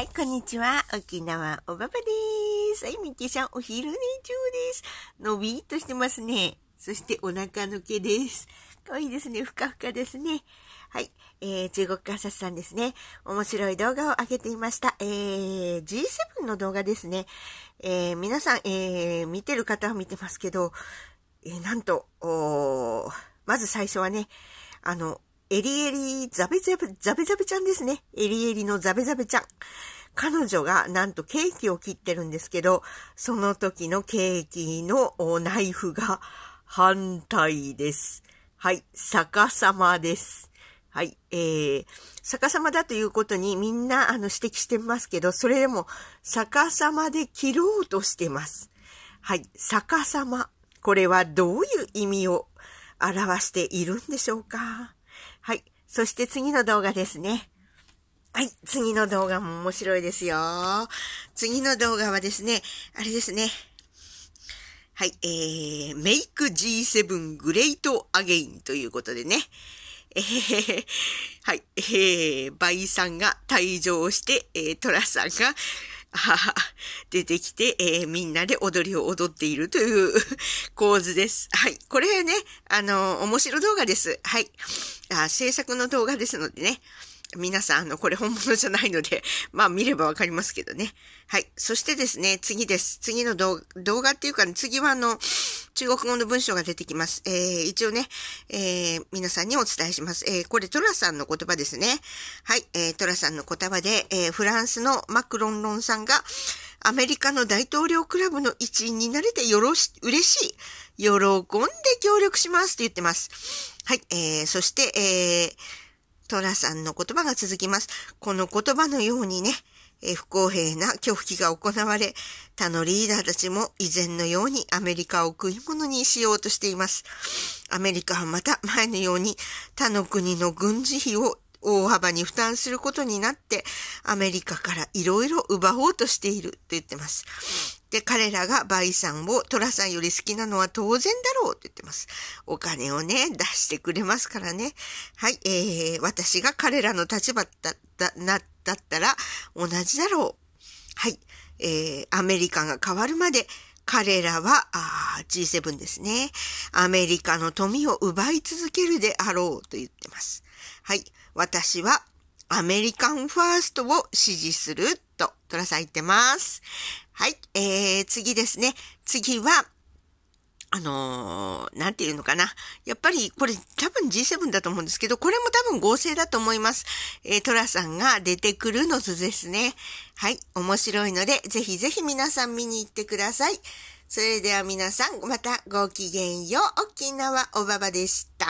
はい、こんにちは。沖縄おばばです。はい、みキーさん、お昼寝中です。のびーっとしてますね。そしてお腹抜けです。かわいいですね。ふかふかですね。はい。えー、中国観察さんですね。面白い動画を上げていました。えー、G7 の動画ですね。えー、皆さん、えー、見てる方は見てますけど、えー、なんと、おまず最初はね、あの、エリエリザベザベ、ザベザベちゃんですね。エリエリのザベザベちゃん。彼女がなんとケーキを切ってるんですけど、その時のケーキのナイフが反対です。はい、逆さまです。はい、えー、逆さまだということにみんなあの指摘してますけど、それでも逆さまで切ろうとしてます。はい、逆さま。これはどういう意味を表しているんでしょうかはい。そして次の動画ですね。はい。次の動画も面白いですよ。次の動画はですね、あれですね。はい。えー、Make G7 Great Again ということでね。えー、はい。えー、バイさんが退場して、えー、トラさんが、出てきて、えー、みんなで踊りを踊っているという 構図です。はい。これね、あの、面白動画です。はい。あ制作の動画ですのでね。皆さん、あの、これ本物じゃないので、まあ見ればわかりますけどね。はい。そしてですね、次です。次の動画っていうか、ね、次はあの、中国語の文章が出てきます。えー、一応ね、えー、皆さんにお伝えします。えー、これ、トラさんの言葉ですね。はい、えー、トラさんの言葉で、えー、フランスのマクロンロンさんが、アメリカの大統領クラブの一員になれてよろし、嬉しい。喜んで協力しますって言ってます。はい、えー、そして、えー、トラさんの言葉が続きます。この言葉のようにね、え不公平な拒否が行われ、他のリーダーたちも以前のようにアメリカを食い物にしようとしています。アメリカはまた前のように他の国の軍事費を大幅に負担することになって、アメリカから色々奪おうとしていると言ってます。で、彼らがバイさんをトラさんより好きなのは当然だろうと言ってます。お金をね、出してくれますからね。はい、えー、私が彼らの立場だ、た、なっだったら同じだろう。はい。えー、アメリカが変わるまで彼らはあ G7 ですね。アメリカの富を奪い続けるであろうと言ってます。はい。私はアメリカンファーストを支持すると、トラさん言ってます。はい。えー、次ですね。次は、あのー、なんていうのかな。やっぱり、これ多分 G7 だと思うんですけど、これも多分合成だと思います。えー、トラさんが出てくるの図ですね。はい、面白いので、ぜひぜひ皆さん見に行ってください。それでは皆さん、またごきげんよう。沖縄おばばでした。